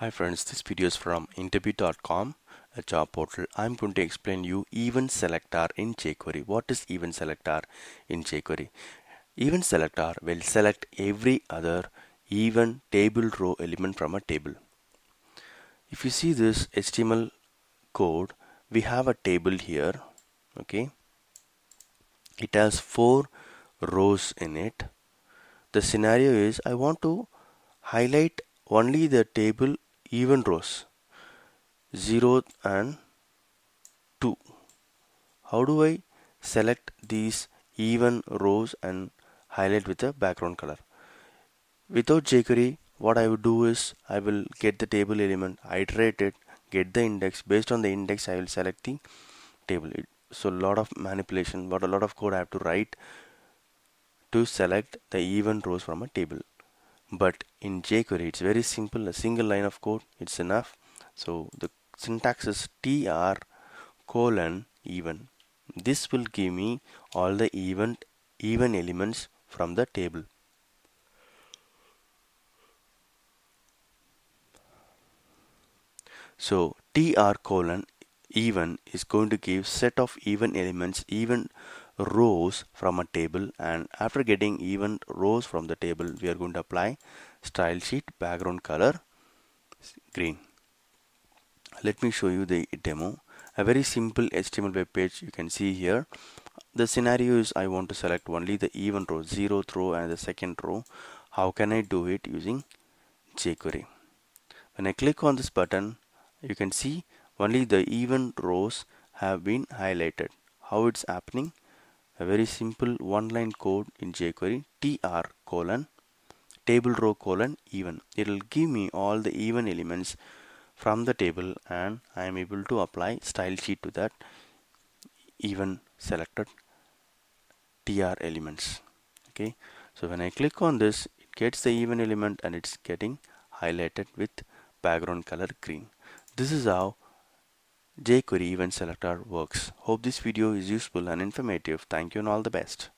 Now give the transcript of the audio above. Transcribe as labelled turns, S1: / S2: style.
S1: Hi friends, this video is from interview.com, a job portal. I'm going to explain you event selector in jQuery. What is event selector in jQuery? Event selector will select every other even table row element from a table. If you see this HTML code, we have a table here, okay? It has four rows in it. The scenario is I want to highlight only the table even rows 0 and 2 how do I select these even rows and highlight with a background color without jQuery what I would do is I will get the table element iterate it get the index based on the index I will select the table so a lot of manipulation but a lot of code I have to write to select the even rows from a table but in jQuery it's very simple a single line of code it's enough so the syntax is tr colon even this will give me all the event even elements from the table so tr colon even is going to give set of even elements even rows from a table and after getting even rows from the table we are going to apply style sheet background color green let me show you the demo a very simple HTML web page you can see here the scenario is I want to select only the even row zeroth row and the second row how can I do it using jQuery when I click on this button you can see only the even rows have been highlighted how it's happening a very simple one line code in jQuery tr colon table row colon even it will give me all the even elements from the table and I am able to apply style sheet to that even selected tr elements okay so when I click on this it gets the even element and it's getting highlighted with background color green this is how jQuery event selector works. Hope this video is useful and informative. Thank you and all the best.